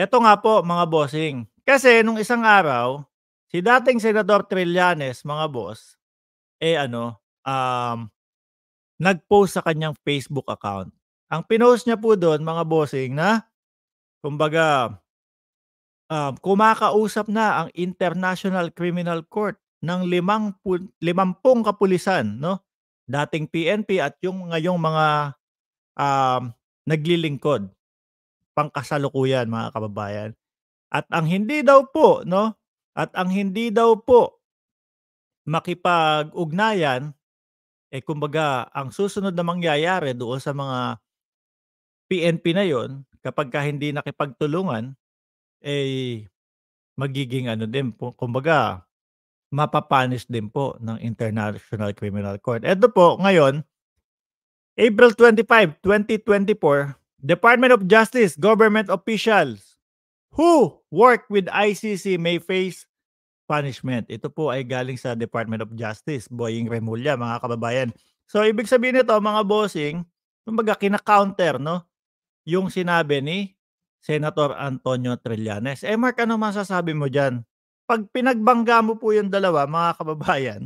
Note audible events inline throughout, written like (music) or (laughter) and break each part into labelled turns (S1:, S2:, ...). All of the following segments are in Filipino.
S1: Ito nga po mga bossing. Kasi nung isang araw, si dating Senador Trillanes, mga boss, eh ano, um, nag-post sa kanyang Facebook account. Ang pinost niya po doon, mga bossing, na kumbaga um, kumakausap na ang International Criminal Court ng limang pu- limampung kapulisan, no? Dating PNP at yung ngayong mga um, naglilingkod pangkasalukuyan mga kababayan. At ang hindi daw po, no? At ang hindi daw po makipag-ugnayan, eh kumbaga, ang susunod na mangyayari doon sa mga PNP na yon kapag ka hindi nakipagtulungan, eh magiging ano din po, kumbaga, mapapanis din po ng International Criminal Court. Ito po, ngayon, April 25, 2024, Department of Justice, government officials who work with ICC may face punishment. Ito po ay galing sa Department of Justice, Boying Remulla, mga kababayan. So, ibig sabihin nito, mga bossing, kumbaga kina-counter, no? Yung sinabi ni Senator Antonio Trillanes. Eh, Mark, ano masasabi mo dyan? Pag pinagbangga mo po yung dalawa, mga kababayan,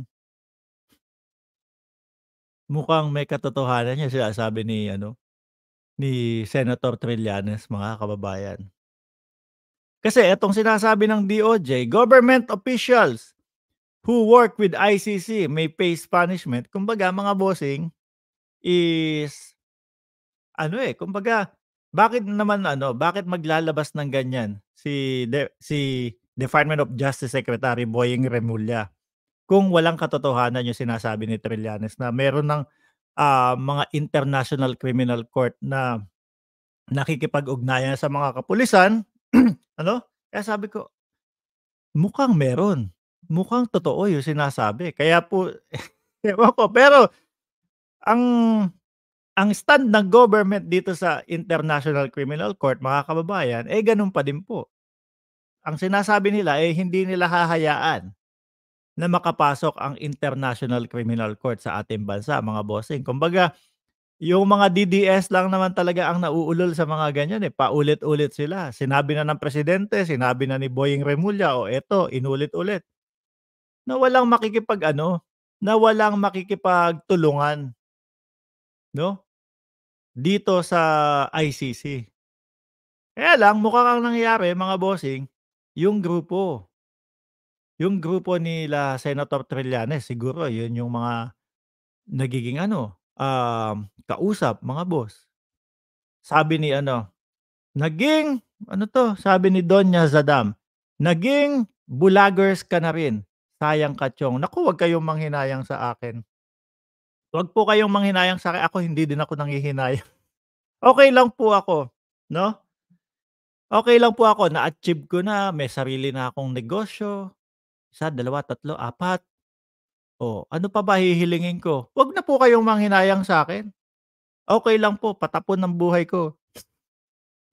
S1: mukhang may katotohanan niya sila sabi ni ano Ni Senator Trillanes, mga kababayan. Kasi itong sinasabi ng DOJ, government officials who work with ICC may face punishment. Kumbaga, mga bossing is ano eh, kumbaga bakit naman ano, bakit maglalabas ng ganyan si De, si Department of Justice Secretary Boying Remulla kung walang katotohanan yung sinasabi ni Trillanes na meron ng uh, mga international criminal court na nakikipag-ugnayan sa mga kapulisan, (clears throat) ano? Kaya sabi ko, mukhang meron. Mukhang totoo yung sinasabi. Kaya po, (laughs) ewan ko. Pero, ang ang stand ng government dito sa International Criminal Court, mga kababayan, eh ganun pa din po. Ang sinasabi nila, eh hindi nila hahayaan na makapasok ang International Criminal Court sa ating bansa, mga bossing. Kumbaga, yung mga DDS lang naman talaga ang nauulol sa mga ganyan eh. Paulit-ulit sila. Sinabi na ng presidente, sinabi na ni Boying Remulla, o eto, inulit-ulit. Na walang makikipag ano, na walang makikipagtulungan. No? Dito sa ICC. Kaya lang, mukhang ang nangyayari, mga bossing, yung grupo yung grupo nila Senator Trillanes siguro yun yung mga nagiging ano, um, kausap, mga boss. Sabi ni ano, naging, ano to, sabi ni Donya Zadam, naging bulagers ka na rin. Sayang ka, Chong. Naku, huwag kayong manghinayang sa akin. Huwag po kayong manghinayang sa akin. Ako, hindi din ako nanghihinayang. (laughs) okay lang po ako, no? Okay lang po ako. Na-achieve ko na. May sarili na akong negosyo. Isa, dalawa, tatlo, apat. O, oh, ano pa ba hihilingin ko? Huwag na po kayong manghinayang sa akin. Okay lang po, patapon ng buhay ko.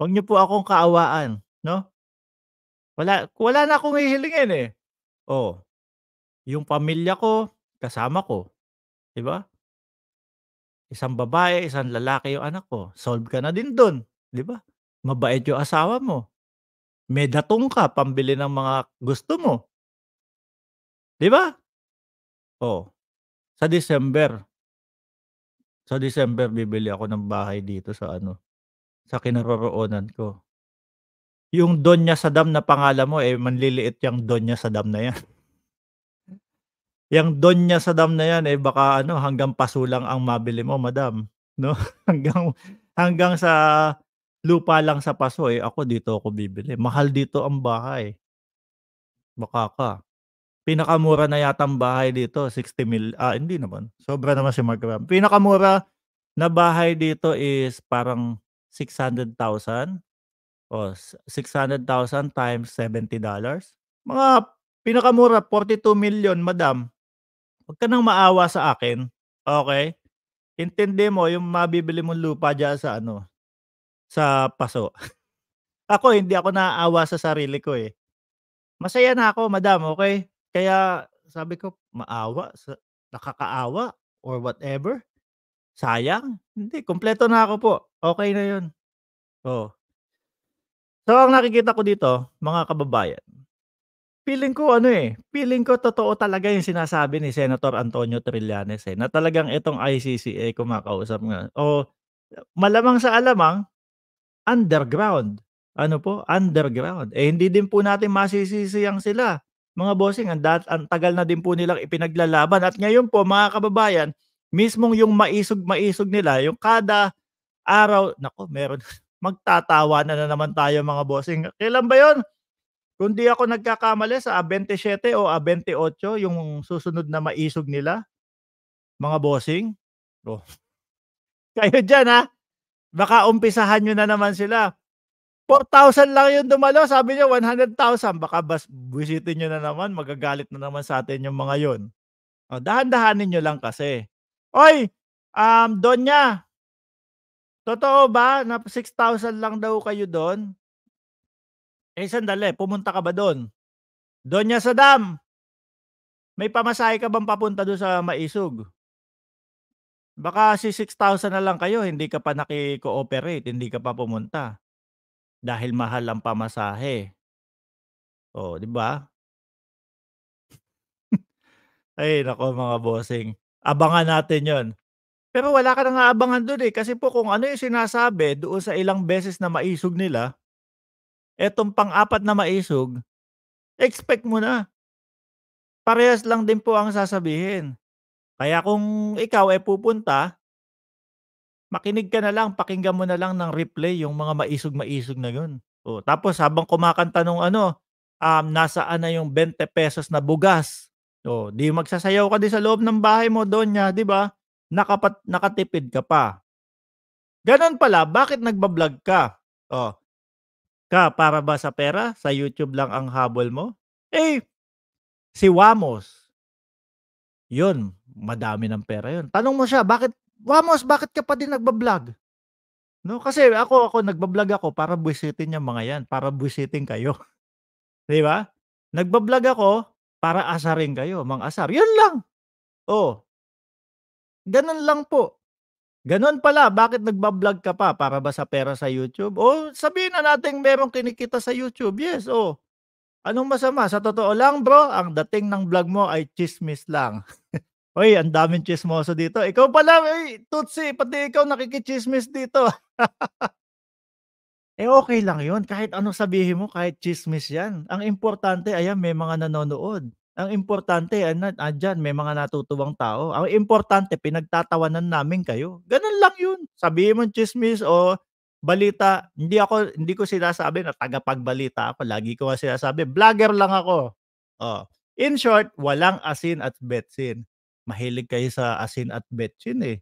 S1: Huwag niyo po akong kaawaan, no? Wala, wala na akong hihilingin eh. O, oh, yung pamilya ko, kasama ko. Di ba? Isang babae, isang lalaki yung anak ko. Solve ka na din dun. Di ba? Mabait yung asawa mo. May datong ka, pambili ng mga gusto mo. 'Di ba? Oh, sa December. Sa December bibili ako ng bahay dito sa ano, sa kinaroroonan ko. Yung Doña Saddam na pangalan mo, eh, manliliit yung Doña Saddam na yan. (laughs) yung Doña Saddam na yan, eh, baka ano, hanggang paso lang ang mabili mo, madam. No? (laughs) hanggang, hanggang sa lupa lang sa paso, eh, ako dito ako bibili. Mahal dito ang bahay. Baka ka. Pinakamura na yata ang bahay dito, 60 mil. Ah, hindi naman. Sobra naman si Mark Graham. Pinakamura na bahay dito is parang 600,000. O, 600,000 times $70. dollars. Mga pinakamura, 42 million, madam. Huwag ka nang maawa sa akin. Okay? Intindi mo yung mabibili mong lupa dyan sa ano, sa paso. (laughs) ako, hindi ako naaawa sa sarili ko eh. Masaya na ako, madam, okay? Kaya sabi ko, maawa, nakakaawa, or whatever. Sayang. Hindi, kompleto na ako po. Okay na yun. Oh. so ang nakikita ko dito, mga kababayan, feeling ko ano eh, feeling ko totoo talaga yung sinasabi ni Senator Antonio Trillanes eh, na talagang itong ICCA kumakausap nga. O malamang sa alamang, underground. Ano po? Underground. Eh hindi din po natin masisisiyang sila mga bossing, ang, dat- ang tagal na din po nilang ipinaglalaban. At ngayon po, mga kababayan, mismong yung maisog-maisog nila, yung kada araw, nako, meron, (laughs) magtatawa na na naman tayo mga bossing. Kailan ba yon? Kung di ako nagkakamali sa A27 o A28, yung susunod na maisog nila, mga bossing. Oh. (laughs) Kayo dyan ha, baka umpisahan nyo na naman sila. 4,000 lang yung dumalo. Sabi niya, 100,000. Baka bas, busitin nyo na naman. Magagalit na naman sa atin yung mga yon. O, oh, dahan-dahanin niyo lang kasi. Oy, um, Donya, totoo ba na 6,000 lang daw kayo doon? Eh, sandali. Pumunta ka ba doon? Donya Saddam, may pamasahe ka bang papunta doon sa Maisug? Baka si 6,000 na lang kayo, hindi ka pa nakikooperate, hindi ka pa pumunta. Dahil mahal ang pamasahe. Oh, di ba? Ay, nako mga bossing. Abangan natin yon. Pero wala ka nang aabangan doon eh. Kasi po kung ano yung sinasabi doon sa ilang beses na maisog nila, etong pang-apat na maisog, expect mo na. Parehas lang din po ang sasabihin. Kaya kung ikaw ay eh, pupunta makinig ka na lang, pakinggan mo na lang ng replay yung mga maisog-maisog na yun. O, oh, tapos habang kumakanta nung ano, um, nasaan na yung 20 pesos na bugas. O, oh, di magsasayaw ka din sa loob ng bahay mo, Donya, di ba? Nakapat, nakatipid ka pa. Ganon pala, bakit nagbablog ka? O, oh, ka para ba sa pera? Sa YouTube lang ang habol mo? Eh, si Wamos, yun, madami ng pera yun. Tanong mo siya, bakit Vamos, bakit ka pa din nagbablog? No, kasi ako ako nagbablog ako para buwisitin yung mga yan, para buwisitin kayo. (laughs) 'Di ba? Nagbablog ako para asarin kayo, mang asar. 'Yun lang. Oh. Ganun lang po. Ganun pala, bakit nagbablog ka pa? Para ba sa pera sa YouTube? Oh, sabihin na nating merong kinikita sa YouTube. Yes, oh. Anong masama? Sa totoo lang bro, ang dating ng vlog mo ay chismis lang. (laughs) Hoy, ang daming chismoso dito. Ikaw pala, eh, Tutsi, pati ikaw nakikichismis dito. (laughs) eh okay lang yun. Kahit ano sabihin mo, kahit chismis yan. Ang importante, ayan, may mga nanonood. Ang importante, ayan, andyan, may mga natutuwang tao. Ang importante, pinagtatawanan namin kayo. Ganun lang yun. Sabihin mo chismis o balita, hindi ako hindi ko sinasabi na tagapagbalita ako. Lagi ko sinasabi, vlogger lang ako. Oh. In short, walang asin at betsin. Mahilig kayo sa asin at betchin eh.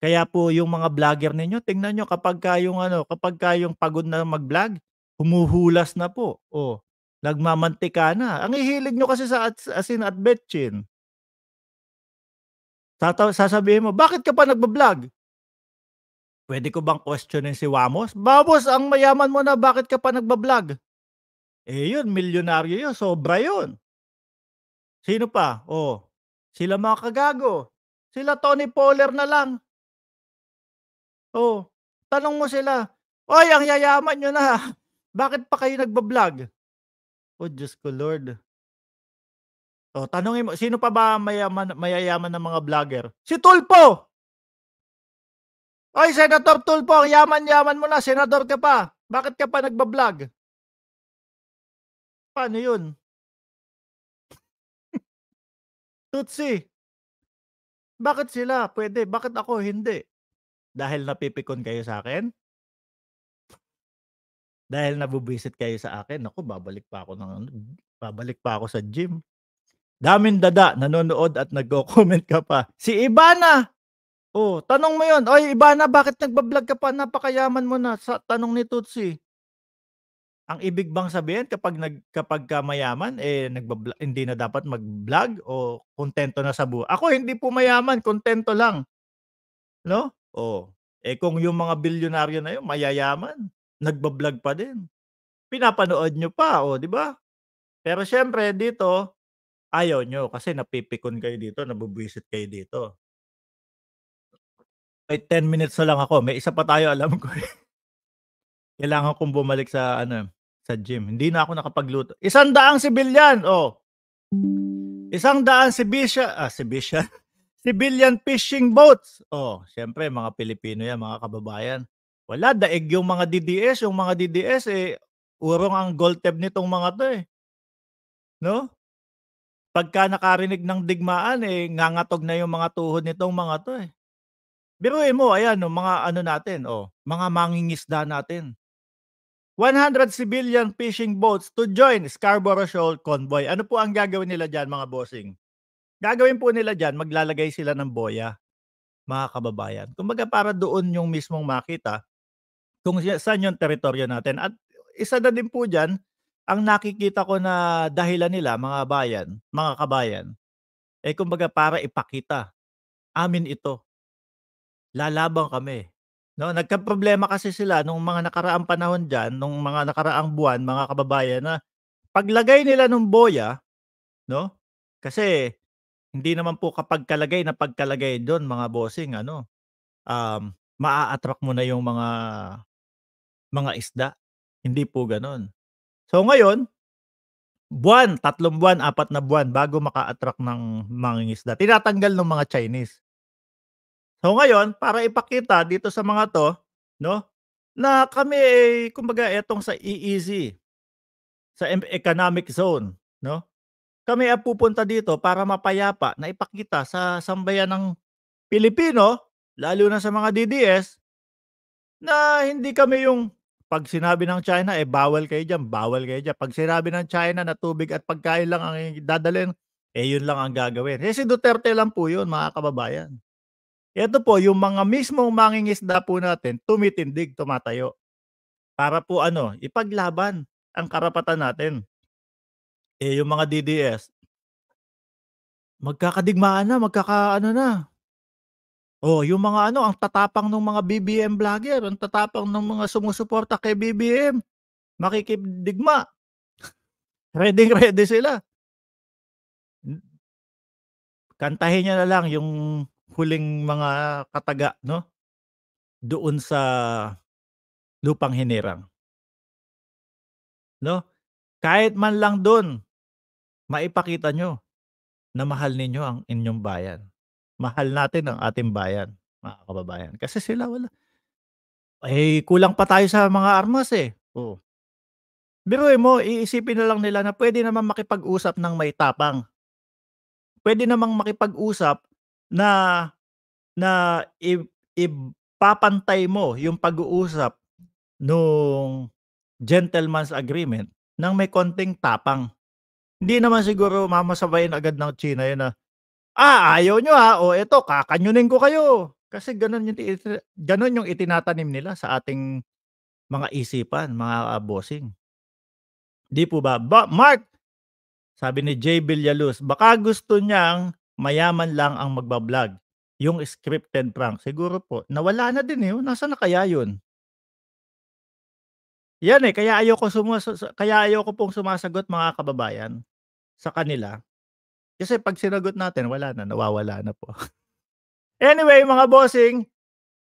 S1: Kaya po yung mga vlogger ninyo, tingnan nyo kapag kayong ano, kapag kayong pagod na mag-vlog, humuhulas na po. O, oh, nagmamantika na. Ang ihilig nyo kasi sa asin at betchin. Tataw- sasabihin mo, bakit ka pa nagbablog? Pwede ko bang questionin si Wamos? Babos, ang mayaman mo na, bakit ka pa nagbablog? Eh yun, milyonaryo yun, sobra yun. Sino pa? Oh, sila mga kagago. Sila Tony Poller na lang. Oh, tanong mo sila, Oy, ang yayaman nyo na. (laughs) Bakit pa kayo nagbablog? Oh, Diyos ko, Lord. Oh, tanongin mo, sino pa ba mayaman, mayayaman ng mga vlogger? Si Tulpo! Oy, Senator Tulpo, ang yaman-yaman mo na, senador ka pa. Bakit ka pa nagbablog? Paano yun? Tutsi. Bakit sila pwede? Bakit ako hindi? Dahil napipikon kayo sa akin? Dahil nabubisit kayo sa akin? Ako, babalik pa ako ng ano, babalik pa ako sa gym. Daming dada, nanonood at nagko-comment ka pa. Si Ibana! Oh, tanong mo yun. Oy, Ibana, bakit nagbablog ka pa? Napakayaman mo na sa tanong ni Tutsi. Ang ibig bang sabihin kapag nag kapag ka mayaman eh nagbabla, hindi na dapat mag-vlog o kontento na sa buhay. Ako hindi po mayaman, kontento lang. No? Oh. Eh kung yung mga bilyonaryo na yun mayayaman, nagba-vlog pa din. Pinapanood nyo pa, oh, di ba? Pero syempre dito ayaw nyo kasi napipikon kayo dito, nabubwisit kayo dito. May 10 minutes na lang ako. May isa pa tayo, alam ko. Eh. (laughs) Kailangan kong bumalik sa ano, sa gym. Hindi na ako nakapagluto. Isang daang civilian, oh. Isang daang sibisya, ah, sibisya. Civilian (laughs) fishing boats. Oh, syempre mga Pilipino 'yan, mga kababayan. Wala daig yung mga DDS, yung mga DDS eh urong ang gold tab nitong mga 'to eh. No? Pagka nakarinig ng digmaan eh ngangatog na yung mga tuhod nitong mga 'to eh. Biruin mo, ayan, no, mga ano natin, oh, mga mangingisda natin. 100 civilian fishing boats to join Scarborough Shoal Convoy. Ano po ang gagawin nila diyan mga bossing? Gagawin po nila diyan maglalagay sila ng boya, mga kababayan. Kumbaga para doon yung mismong makita kung saan yung teritoryo natin. At isa na din po dyan, ang nakikita ko na dahilan nila, mga bayan, mga kabayan, eh kumbaga para ipakita, amin ito. Lalaban kami. No, nagkaproblema kasi sila nung mga nakaraang panahon diyan, nung mga nakaraang buwan, mga kababayan na paglagay nila ng boya, no? Kasi hindi naman po kapag kalagay na pagkalagay doon mga bossing ano um maa-attract mo na yung mga mga isda. Hindi po ganoon. So ngayon, buwan, tatlong buwan, apat na buwan bago maka-attract ng mga isda. Tinatanggal ng mga Chinese. So ngayon, para ipakita dito sa mga to, no, na kami ay kumbaga etong sa EEZ, sa economic zone, no? Kami ay pupunta dito para mapayapa na ipakita sa sambayan ng Pilipino, lalo na sa mga DDS, na hindi kami yung pag sinabi ng China, eh bawal kayo diyan, bawal kayo diyan. Pag sinabi ng China na tubig at pagkain lang ang dadalhin, eh yun lang ang gagawin. Eh si Duterte lang po yun, mga kababayan. Ito po, yung mga mismong mangingisda po natin, tumitindig, tumatayo. Para po ano, ipaglaban ang karapatan natin. Eh, yung mga DDS, magkakadigmaan na, magkakaano na. Oh, yung mga ano, ang tatapang ng mga BBM vlogger, ang tatapang ng mga sumusuporta kay BBM, makikipdigma. (laughs) ready ready sila. Kantahin niya na lang yung huling mga kataga, no? Doon sa lupang hinirang. No? Kahit man lang doon, maipakita nyo na mahal ninyo ang inyong bayan. Mahal natin ang ating bayan, mga kababayan. Kasi sila wala. Eh, kulang pa tayo sa mga armas eh. Oo. Oh. Biro eh, mo, iisipin na lang nila na pwede naman makipag-usap ng may tapang. Pwede namang makipag-usap na na ipapantay mo yung pag-uusap nung gentleman's agreement nang may konting tapang. Hindi naman siguro mamasabayin agad ng China yun na, ah, ayaw nyo ha, ah. o eto, kakanyunin ko kayo. Kasi ganun yung, ganun yung itinatanim nila sa ating mga isipan, mga uh, bossing. Di po ba? ba? Mark, sabi ni J. Villaluz, baka gusto niyang mayaman lang ang magbablog. Yung scripted prank, siguro po, nawala na din eh. Nasaan na kaya yun? Yan eh, kaya ayoko, sumas- kaya ayoko pong sumasagot mga kababayan sa kanila. Kasi pag sinagot natin, wala na, nawawala na po. (laughs) anyway, mga bossing,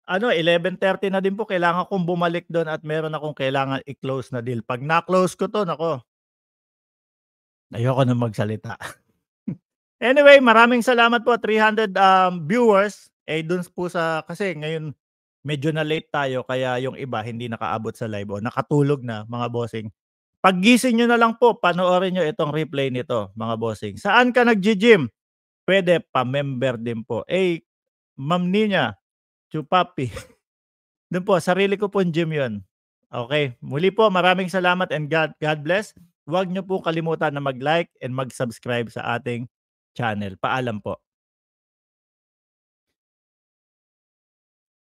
S1: ano, 11.30 na din po, kailangan kong bumalik doon at meron akong kailangan i-close na deal. Pag na-close ko to, nako, ayoko na magsalita. (laughs) Anyway, maraming salamat po 300 um, viewers. Eh dun po sa kasi ngayon medyo na late tayo kaya yung iba hindi nakaabot sa live o nakatulog na mga bossing. Paggising niyo na lang po, panoorin niyo itong replay nito, mga bossing. Saan ka nag-gym? Pwede pa-member din po. Eh, Ma'am Nina, Chupapi. (laughs) Doon po, sarili ko po pong gym yon. Okay, muli po, maraming salamat and God, God bless. Huwag niyo po kalimutan na mag-like and mag-subscribe sa ating channel. Paalam po.